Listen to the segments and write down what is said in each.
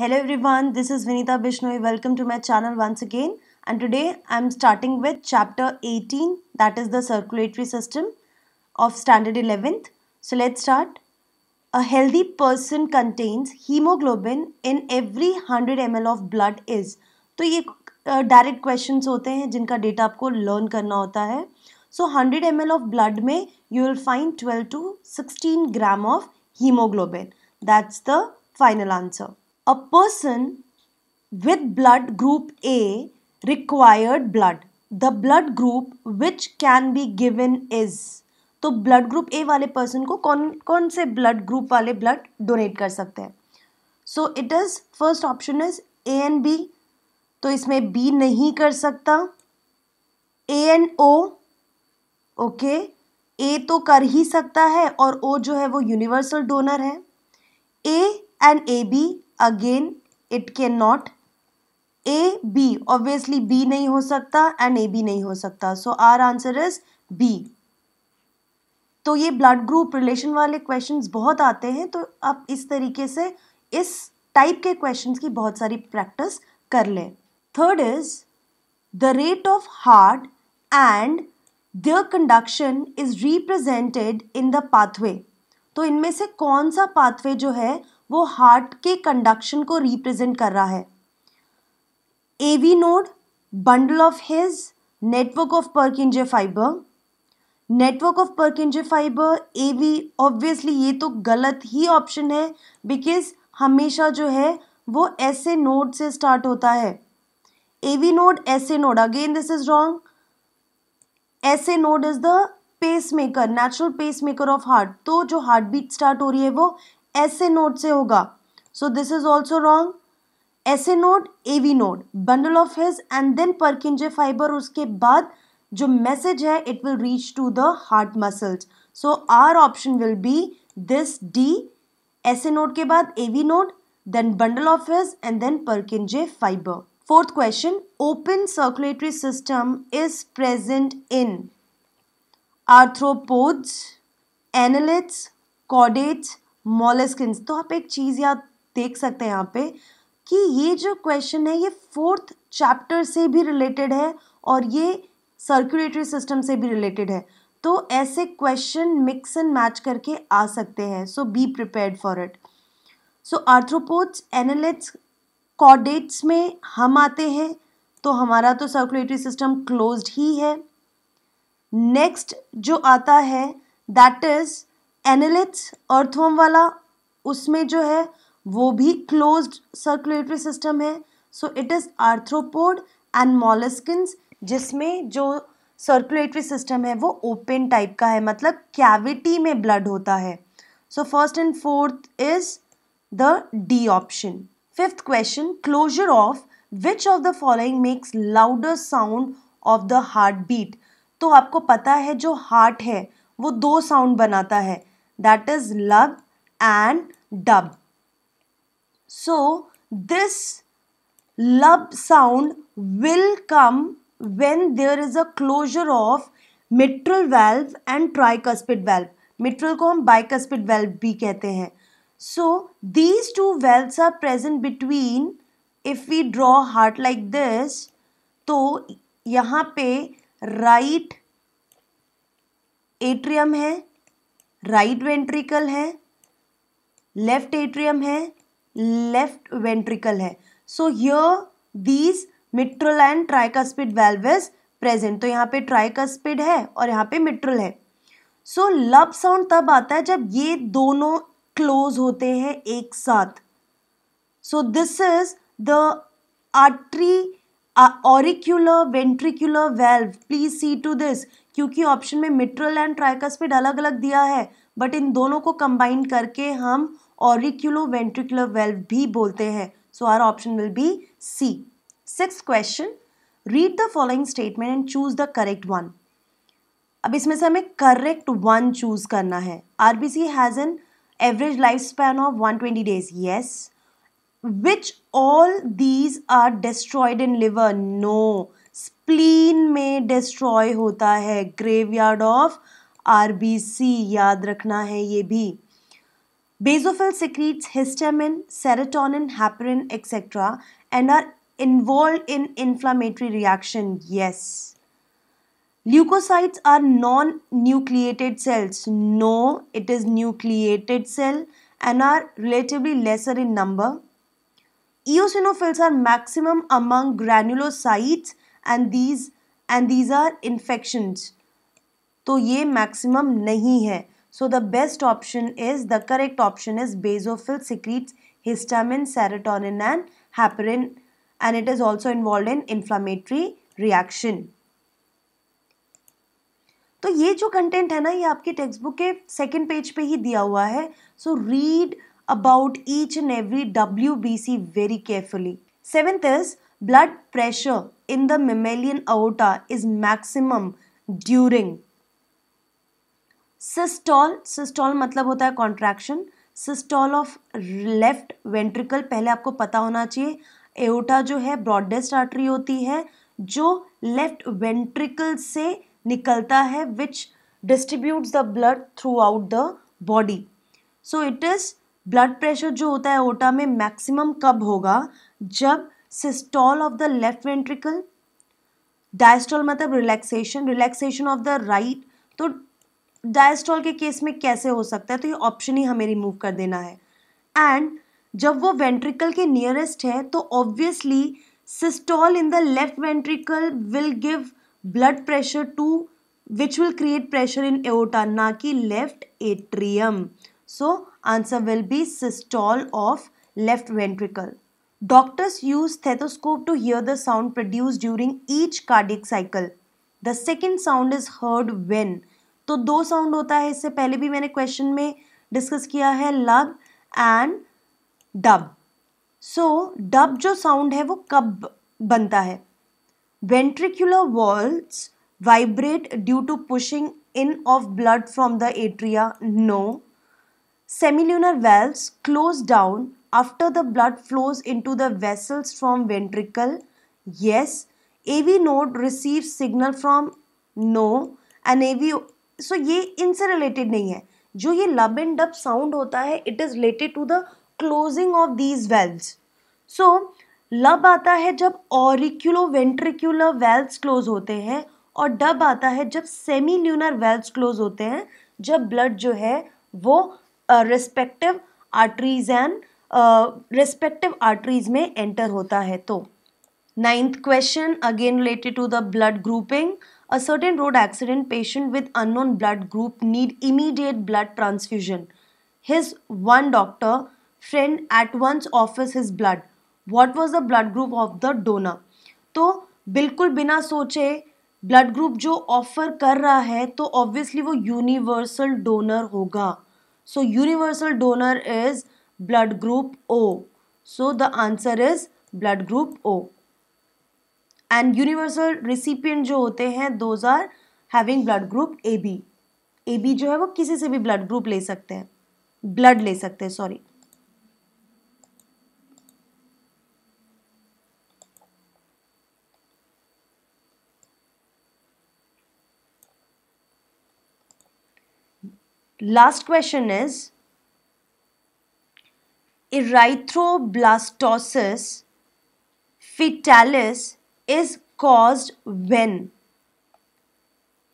Hello everyone this is Vinita Bishnoi welcome to my channel once again and today I am starting with chapter 18 that is the circulatory system of standard eleventh so let start a healthy person contains haemoglobin in every hundred M of blood is तो ये direct uh, question होते हैं जिनका data आपको learn करना होता है so hundred M of blood में you will find twelve to sixteen gram of haemoglobin that's the final answer a person with blood group A required blood. The blood group which can be given is तो blood group A वाले person को कौन कौन से blood group वाले blood donate कर सकते हैं so it is first option is A and B तो इसमें बी नहीं कर सकता ए एन ओ ओके ए तो कर ही सकता है और ओ जो है वो यूनिवर्सल डोनर है A and A B again it can not A B obviously B नहीं हो सकता एंड ए बी नहीं हो सकता so our answer is B तो ये ब्लड ग्रुप रिलेशन वाले क्वेश्चन बहुत आते हैं तो आप इस तरीके से इस टाइप के क्वेश्चन की बहुत सारी प्रैक्टिस कर लें third is the rate of heart and the conduction is represented in the pathway तो इनमें से कौन सा पाथवे जो है वो हार्ट के कंडक्शन को रिप्रेजेंट कर रहा है A V node bundle of His network of Purkinje fibre network of Purkinje fibre A V obviously ये तो गलत ही ऑप्शन है बिकॉज हमेशा जो है वो ऐसे नोड से स्टार्ट होता है A V node S A node again this is wrong S A node is the pacemaker natural pacemaker of heart तो जो हार्ट बीट स्टार्ट हो रही है वो ऐसे नोड से होगा so this is also wrong S A node A V node bundle of His and then Purkinje fibre उसके बाद जो मैसेज है it will reach to the heart muscles so our option will be this D S A node के बाद A V node then bundle of His and then Purkinje fibre fourth question open circulatory system is present in arthropods annelids chordates molluscs तो आप एक चीज़ याद देख सकते हैं यहाँ पे कि ये जो क्वेश्चन है ये फोर्थ चैप्टर से भी रिलेटेड है और ये सर्कुलेटरी सिस्टम से भी रिलेटेड है तो ऐसे क्वेश्चन मिक्स एंड मैच करके आ सकते हैं so be prepared for it so arthropods annelids chordates में हम आते हैं तो हमारा तो सर्कुलेटरी सिस्टम क्लोज्ड ही है नेक्स्ट जो आता है दैट इज़ एनालिट्स अर्थवम वाला उसमें जो है वो भी क्लोज्ड सर्कुलेटरी सिस्टम है so it is arthropod and molluscs जिसमें जो सर्कुलेटरी सिस्टम है वो ओपन टाइप का है मतलब कैविटी में ब्लड होता है so first and fourth is the D option fifth question closure of which of the following makes louder sound of the heart beat तो आपको पता है जो हार्ट है वो दो साउंड बनाता है that is lug and dub. So this lub sound will come when there is a closure of mitral valve and tricuspid valve. Mitral ko hum bicuspid valve bhi kehte hain So these two valves are present between if we draw heart like this to yahan pe right atrium है right ventricle है left atrium है left ventricle है so here these mitral and tricuspid valve is present तो यहाँ पे tricuspid है और यहाँ पे मिट्रल है सो लब साउंड तब आता है जब ये दोनों क्लोज होते हैं एक साथ so this is the atrio auricular ventricular valve please see to this क्योंकि ऑप्शन में मिट्रल एंड ट्राइकस्पिड अलग अलग दिया है बट इन दोनों को कंबाइन करके हम ऑरिक्यूलो वेंट्रिकुलर वेल्व भी बोलते हैं so our option will be C six question read the following statement and choose the correct one अब इसमें से हमें करेक्ट वन चूज करना है R B C has an average life span of one twenty days yes which all these are destroyed in liver no spleen में destroy होता है graveyard of are याद रखना है ये भी Basophil secretes histamine, serotonin, heparin, etc. and are involved in inflammatory reaction. Yes. Leukocytes are non-nucleated cells. No, it is nucleated cell and are relatively lesser in number. Eosinophils are maximum among granulocytes and these and these are infections. तो ये maximum नहीं है so the best option is the correct option is basophil secretes histamine serotonin and heparin and it is also involve in inflammatory reaction तो ये जो content है ना ये आपके टेक्स्ट बुक के सेकेंड पेज पे ही दिया हुआ है so read about each and every W B C very carefully seventh is blood pressure in the mammalian aorta is maximum during systole systole मतलब होता है contraction systole of left ventricle पहले आपको पता होना चाहिए एओटा जो है ब्रॉडेस्ट आर्टरी होती है जो लेफ्ट वेंट्रिकल से निकलता है which distribute the blood throughout the body so it is blood pressure जो होता है ओटा में मैक्सिमम कब होगा जब systole of the left ventricle diastole मतलब relaxation relaxation of the right तो डायस्ट्रॉल के केस में कैसे हो सकता है तो ये ऑप्शन ही हमें रिमूव कर देना है एंड जब वो वेंट्रिकल के नियरेस्ट है तो obviously systole in the left ventricle will give blood pressure to which will create pressure in aorta ना कि left atrium so answer will be systole of left ventricle doctors use stethoscope to hear the sound produce during each cardiac cycle the second sound is heard when तो दो sound होता है इससे पहले भी मैंने क्वेश्चन में डिस्कस किया है lub and dub so dub जो साउंड है वो कब बनता है ventricular walls vibrate due to pushing in of blood from the atria no semilunar valves close down after the blood flows into the vessels from ventricle yes A V node receive signal from no and A V so ये इनसे related नहीं है जो ये लब and dub sound होता है it is related to the closing of these valves so lub आता है जब ऑरिक्यूलो वेंट्रिक्यूलर वेल्व्स क्लोज होते हैं और डब आता है जब सेमी ल्यूनर वेल्व्स क्लोज होते हैं जब ब्लड जो है वो respective arteries and respective arteries में एंटर होता है तो ninth question again related to the blood grouping a certain road accident patient with unknown blood group need immediate blood transfusion. His one doctor friend at once offers his blood. What was the blood group of the donor? तो बिल्कुल बिना सोचे blood group जो offer कर रहा है तो obviously वो यूनिवर्सल डोनर होगा so universal donor is blood group O so the answer is blood group O and universal recipient जो होते हैं those are having blood group A B A B जो है वो किसी से भी ब्लड ग्रुप ले सकते हैं ब्लड ले सकते हैं sorry last question is erythroblastosis fetalis is caused when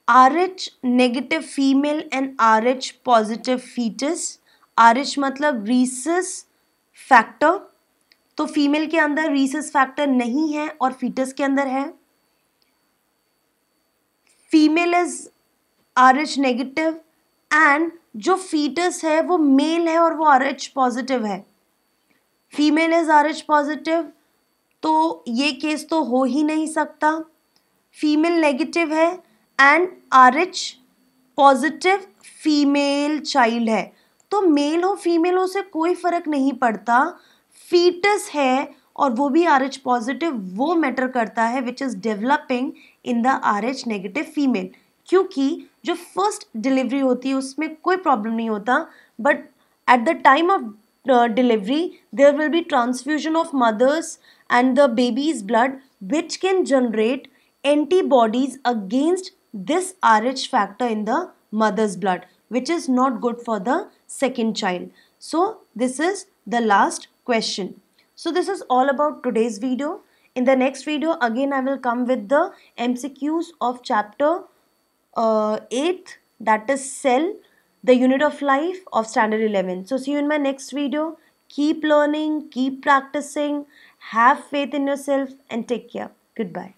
RH negative female and RH positive fetus RH मतलब रिसस फैक्टर तो फीमेल के अंदर रिसस फैक्टर नहीं है और फीटस के अंदर है female is R H negative and जो फीटस है वो मेल है और वो आर एच पॉजिटिव है female is R H positive तो ये केस तो हो ही नहीं सकता फीमेल नेगेटिव है and R H positive female child है तो मेल हो फीमेल हो से कोई फ़र्क नहीं पड़ता फीटस है और वो भी आर एच पॉजिटिव वो मैटर करता है which is developing in the R H negative female क्योंकि जो फर्स्ट डिलीवरी होती है उसमें कोई प्रॉब्लम नहीं होता but at the time of delivery there will be transfusion of mother's and the baby's blood which can generate antibodies against this Rh factor in the mother's blood which is not good for the second child. So this is the last question. So this is all about today's video. In the next video again I will come with the MCQs of chapter uh, 8 that is cell the unit of life of standard 11. So see you in my next video. Keep learning, keep practicing have faith in yourself and take care. Goodbye.